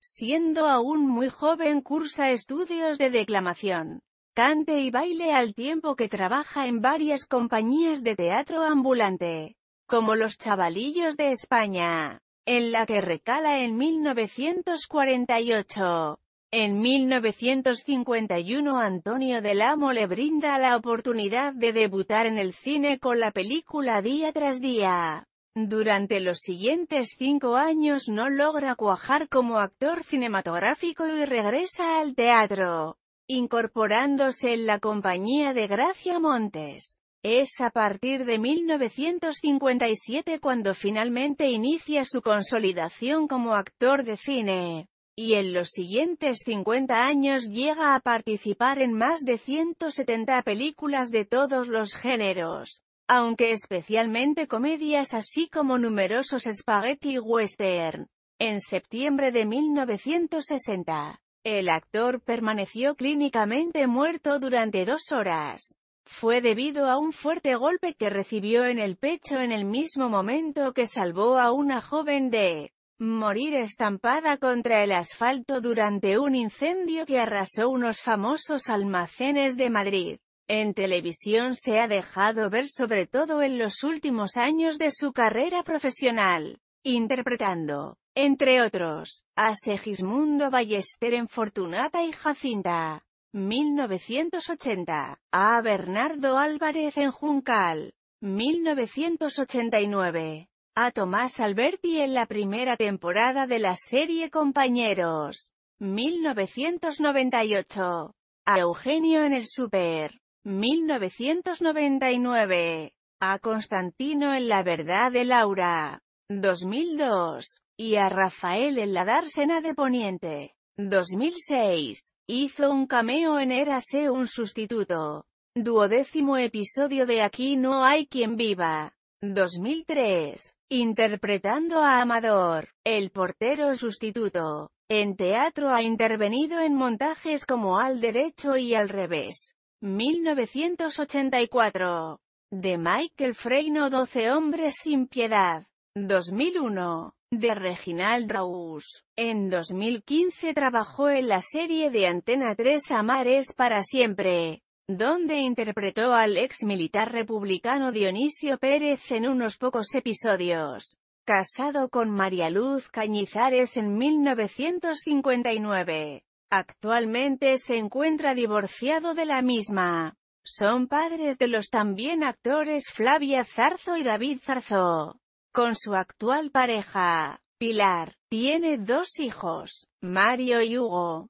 Siendo aún muy joven cursa estudios de declamación, cante y baile al tiempo que trabaja en varias compañías de teatro ambulante, como Los Chavalillos de España, en la que recala en 1948. En 1951 Antonio del Amo le brinda la oportunidad de debutar en el cine con la película Día tras Día. Durante los siguientes cinco años no logra cuajar como actor cinematográfico y regresa al teatro, incorporándose en la compañía de Gracia Montes. Es a partir de 1957 cuando finalmente inicia su consolidación como actor de cine, y en los siguientes 50 años llega a participar en más de 170 películas de todos los géneros aunque especialmente comedias así como numerosos spaghetti western. En septiembre de 1960, el actor permaneció clínicamente muerto durante dos horas. Fue debido a un fuerte golpe que recibió en el pecho en el mismo momento que salvó a una joven de morir estampada contra el asfalto durante un incendio que arrasó unos famosos almacenes de Madrid. En televisión se ha dejado ver sobre todo en los últimos años de su carrera profesional, interpretando, entre otros, a Segismundo Ballester en Fortunata y Jacinta, 1980, a Bernardo Álvarez en Juncal, 1989, a Tomás Alberti en la primera temporada de la serie Compañeros, 1998, a Eugenio en el Super, 1999. A Constantino en La Verdad de Laura. 2002. Y a Rafael en La Dársena de Poniente. 2006. Hizo un cameo en Érase un sustituto. Duodécimo episodio de Aquí no hay quien viva. 2003. Interpretando a Amador, el portero sustituto. En teatro ha intervenido en montajes como Al Derecho y Al Revés. 1984. De Michael Freino 12 hombres sin piedad. 2001. De Reginald Rous. En 2015 trabajó en la serie de Antena 3 Amar es para siempre, donde interpretó al ex militar republicano Dionisio Pérez en unos pocos episodios. Casado con María Luz Cañizares en 1959. Actualmente se encuentra divorciado de la misma. Son padres de los también actores Flavia Zarzo y David Zarzo. Con su actual pareja, Pilar, tiene dos hijos, Mario y Hugo.